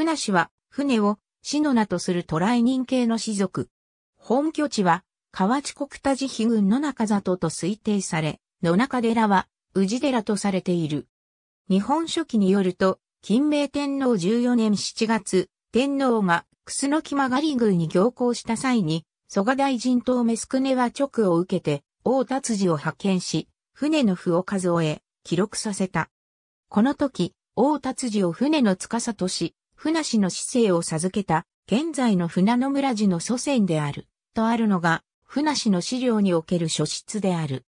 船氏は、船を、死の名とする渡来人系の士族。本拠地は、河内国田寺比郡の中里と推定され、野中寺は、宇治寺とされている。日本書紀によると、金明天皇14年7月、天皇が、楠木曲宮に行行した際に、蘇我大臣とメスクネは直を受けて、王達寺を派遣し、船の符を数え、記録させた。この時、王達寺を船の司とし、船師の姿勢を授けた、現在の船の村寺の祖先である、とあるのが、船師の資料における書室である。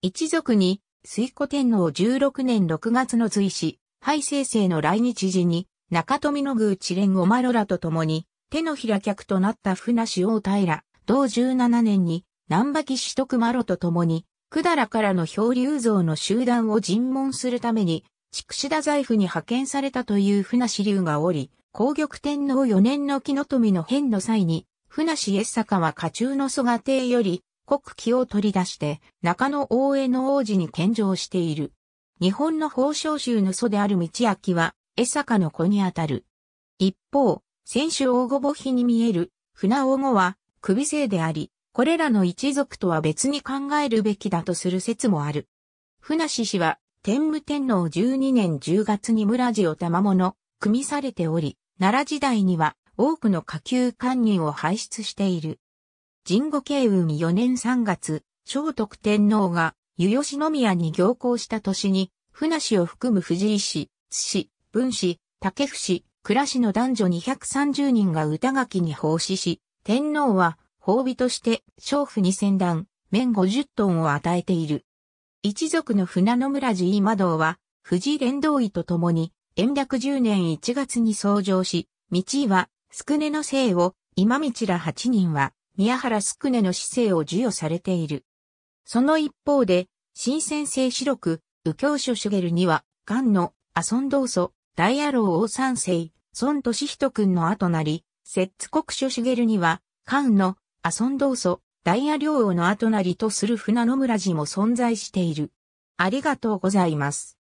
一族に、水古天皇16年6月の随氏、廃生生の来日時に、中富の宮知連おまろらと共に、手のひら客となった船師大平、同17年に、南馬騎士徳マロと共に、百済からの漂流像の集団を尋問するために、筑紫田財布に派遣されたという船志流がおり、皇玉天皇四年の木の富の変の際に、船師江坂は家中の蘇我邸より国旗を取り出して中野大江の王子に献上している。日本の宝商州の祖である道明は江坂の子にあたる。一方、選手大御母妃に見える船大御は首姓であり、これらの一族とは別に考えるべきだとする説もある。船師氏は天武天皇12年10月に村寺を賜物、組みされており、奈良時代には多くの下級官人を輩出している。神護慶運4年3月、聖徳天皇が、湯吉宮に行幸した年に、船氏を含む藤井氏、津氏、文氏、竹府氏、倉氏の男女230人が歌垣に奉仕し、天皇は、褒美として、娼婦に千段、綿50トンを与えている。一族の船野村寺井窓は、藤井連動医と共に、延暦十年一月に創上し、道井は、宿根の姓を、今道ら八人は、宮原宿根の姿勢を授与されている。その一方で、新鮮性四六、右京書主げるには、菅野、の、ア道祖、大野郎王三世、孫俊人君の後なり、摂津国書主げるには、菅野、の、ア道祖、ダイヤ領王の後なりとする船野村寺も存在している。ありがとうございます。